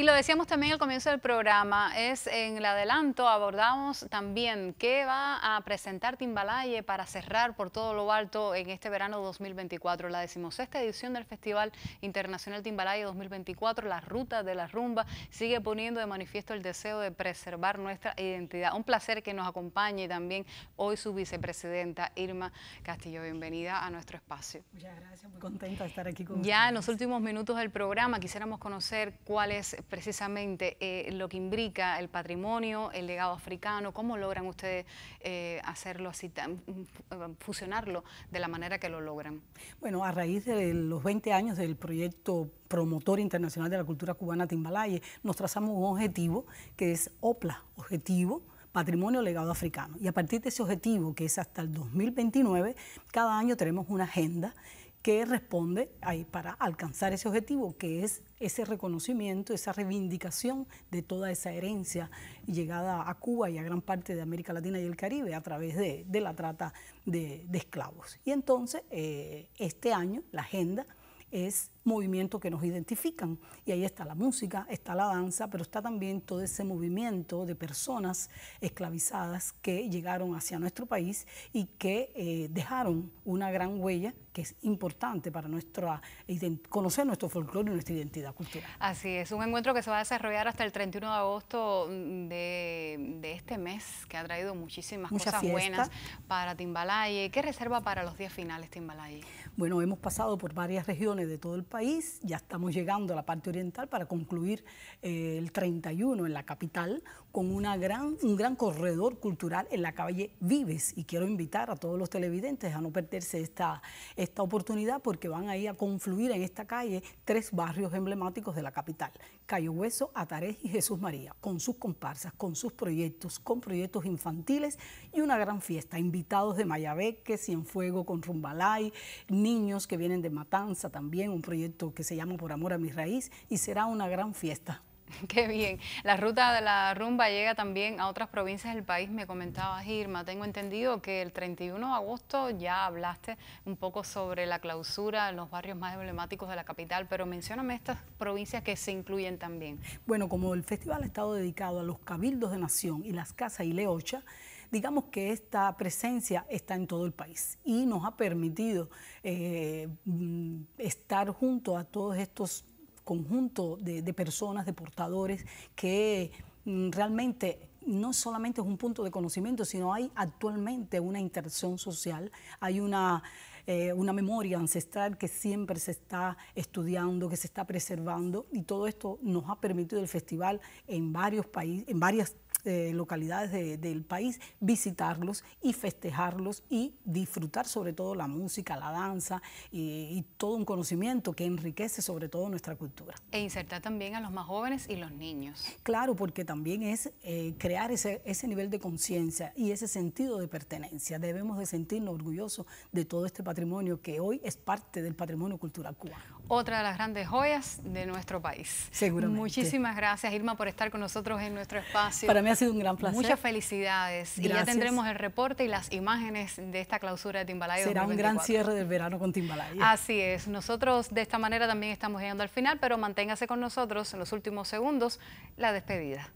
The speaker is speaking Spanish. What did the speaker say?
Y lo decíamos también al comienzo del programa, es en el adelanto abordamos también qué va a presentar Timbalaye para cerrar por todo lo alto en este verano 2024, la decimosexta edición del Festival Internacional Timbalaye 2024, la ruta de la rumba, sigue poniendo de manifiesto el deseo de preservar nuestra identidad. Un placer que nos acompañe también hoy su vicepresidenta Irma Castillo. Bienvenida a nuestro espacio. Muchas gracias, muy contenta de estar aquí con Ya en los últimos minutos del programa quisiéramos conocer cuál es precisamente eh, lo que imbrica el patrimonio, el legado africano, cómo logran ustedes eh, hacerlo así, mm, fusionarlo de la manera que lo logran. Bueno, a raíz de los 20 años del proyecto promotor internacional de la cultura cubana Timbalaye, nos trazamos un objetivo que es OPLA, objetivo patrimonio legado africano. Y a partir de ese objetivo, que es hasta el 2029, cada año tenemos una agenda que responde ahí para alcanzar ese objetivo, que es ese reconocimiento, esa reivindicación de toda esa herencia llegada a Cuba y a gran parte de América Latina y el Caribe a través de, la trata de, esclavos. Y entonces, eh, este año la agenda es movimiento que nos identifican. Y ahí está la música, está la danza, pero está también todo ese movimiento de personas esclavizadas que llegaron hacia nuestro país y que eh, dejaron una gran huella que es importante para nuestra, conocer nuestro folclore y nuestra identidad cultural. Así es, un encuentro que se va a desarrollar hasta el 31 de agosto mm, de, este mes, que ha traído muchísimas cosas buenas para Timbalaye. ¿Qué reserva para los días finales Timbalaye? Bueno, hemos pasado por varias regiones de todo el país ya estamos llegando a la parte oriental para concluir eh, el 31 en la capital con una gran, un gran corredor cultural en la calle Vives. Y quiero invitar a todos los televidentes a no perderse esta, esta oportunidad porque van a ir a confluir en esta calle tres barrios emblemáticos de la capital, Cayo Hueso, atares y Jesús María, con sus comparsas, con sus proyectos, con proyectos infantiles y una gran fiesta. Invitados de Mayabeque, Cienfuego con Rumbalay, niños que vienen de Matanza también, un proyecto que se llama Por Amor a mi Raíz y será una gran fiesta. Qué bien. La ruta de la rumba llega también a otras provincias del país, me comentaba Irma. Tengo entendido que el 31 de agosto ya hablaste un poco sobre la clausura en los barrios más emblemáticos de la capital, pero mencioname estas provincias que se incluyen también. Bueno, como el festival ha estado dedicado a los cabildos de nación y las casas y leocha, digamos que esta presencia está en todo el país y nos ha permitido eh, mm, estar junto a todos estos conjuntos de, de personas, de portadores, que mm, realmente no solamente es un punto de conocimiento, sino hay actualmente una interacción social, hay una eh, una memoria ancestral que siempre se está estudiando, que se está preservando y todo esto nos ha permitido el festival en varios países, en varias eh, localidades del país, visitarlos y festejarlos y disfrutar sobre todo la música, la danza y, todo un conocimiento que enriquece sobre todo nuestra cultura. E insertar también a los más jóvenes y los niños. Claro, porque también es eh, crear ese, ese nivel de conciencia y ese sentido de pertenencia. Debemos de sentirnos orgullosos de todo este país patrimonio que hoy es parte del patrimonio cultural cubano. Otra de las grandes joyas de nuestro país. Seguramente. Muchísimas gracias, Irma, por estar con nosotros en nuestro espacio. Para mí ha sido un gran placer. Muchas felicidades. Y ya tendremos el reporte y las imágenes de esta clausura de Timbalaya. Será un gran cierre del verano con Timbalaya. Así es. Nosotros de esta manera también estamos llegando al final, pero manténgase con nosotros en los últimos segundos la despedida.